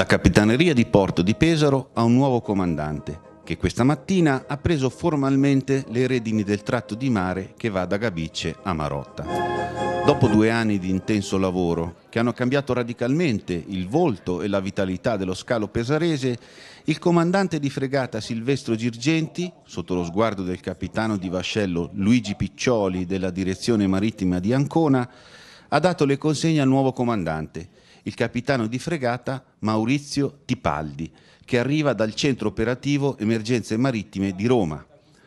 La Capitaneria di Porto di Pesaro ha un nuovo comandante che questa mattina ha preso formalmente le redini del tratto di mare che va da Gabice a Marotta. Dopo due anni di intenso lavoro, che hanno cambiato radicalmente il volto e la vitalità dello scalo pesarese, il comandante di fregata Silvestro Girgenti, sotto lo sguardo del capitano di vascello Luigi Piccioli della direzione marittima di Ancona, ha dato le consegne al nuovo comandante, il capitano di fregata Maurizio Tipaldi, che arriva dal centro operativo Emergenze Marittime di Roma,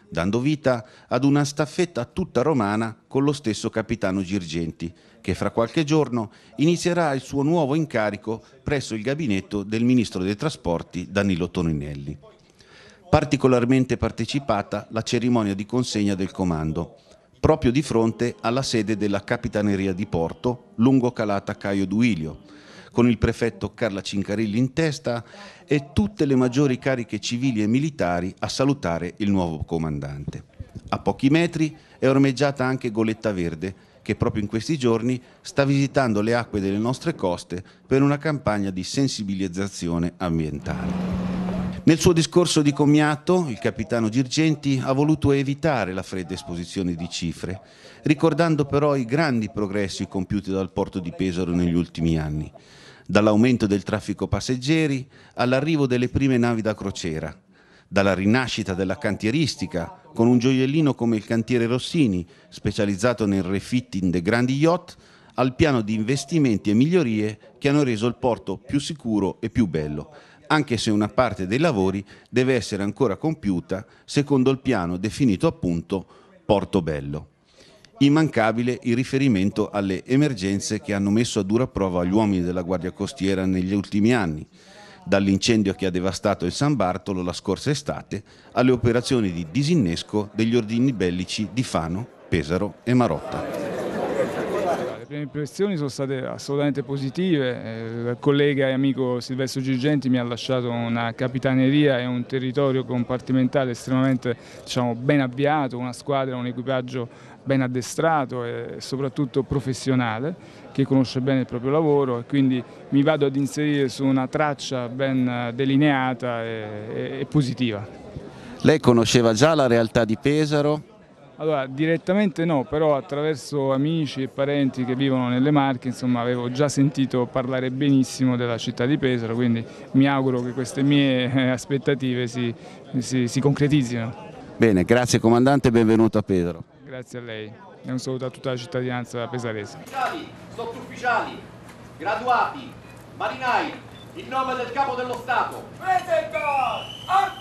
dando vita ad una staffetta tutta romana con lo stesso capitano Girgenti, che fra qualche giorno inizierà il suo nuovo incarico presso il gabinetto del ministro dei trasporti Danilo Toninelli. Particolarmente partecipata la cerimonia di consegna del comando, proprio di fronte alla sede della Capitaneria di Porto lungo Calata Caio Duilio, con il prefetto Carla Cincarilli in testa e tutte le maggiori cariche civili e militari a salutare il nuovo comandante. A pochi metri è ormeggiata anche Goletta Verde, che proprio in questi giorni sta visitando le acque delle nostre coste per una campagna di sensibilizzazione ambientale. Nel suo discorso di commiato, il capitano Girgenti ha voluto evitare la fredda esposizione di cifre, ricordando però i grandi progressi compiuti dal porto di Pesaro negli ultimi anni, dall'aumento del traffico passeggeri all'arrivo delle prime navi da crociera, dalla rinascita della cantieristica con un gioiellino come il cantiere Rossini, specializzato nel refitting dei grandi yacht, al piano di investimenti e migliorie che hanno reso il porto più sicuro e più bello anche se una parte dei lavori deve essere ancora compiuta secondo il piano definito appunto Portobello. Immancabile il riferimento alle emergenze che hanno messo a dura prova gli uomini della Guardia Costiera negli ultimi anni, dall'incendio che ha devastato il San Bartolo la scorsa estate alle operazioni di disinnesco degli ordini bellici di Fano, Pesaro e Marotta. Le prime impressioni sono state assolutamente positive, eh, il collega e amico Silvestro Girgenti mi ha lasciato una capitaneria e un territorio compartimentale estremamente diciamo, ben avviato, una squadra, un equipaggio ben addestrato e soprattutto professionale che conosce bene il proprio lavoro e quindi mi vado ad inserire su una traccia ben eh, delineata e, e, e positiva. Lei conosceva già la realtà di Pesaro? Allora, direttamente no, però attraverso amici e parenti che vivono nelle Marche, insomma, avevo già sentito parlare benissimo della città di Pesaro, quindi mi auguro che queste mie eh, aspettative si, si, si concretizzino. Bene, grazie comandante e benvenuto a Pesaro. Grazie a lei e un saluto a tutta la cittadinanza pesarese. Ufficiali, sottufficiali, graduati, marinai, in nome del Capo dello Stato. Presento!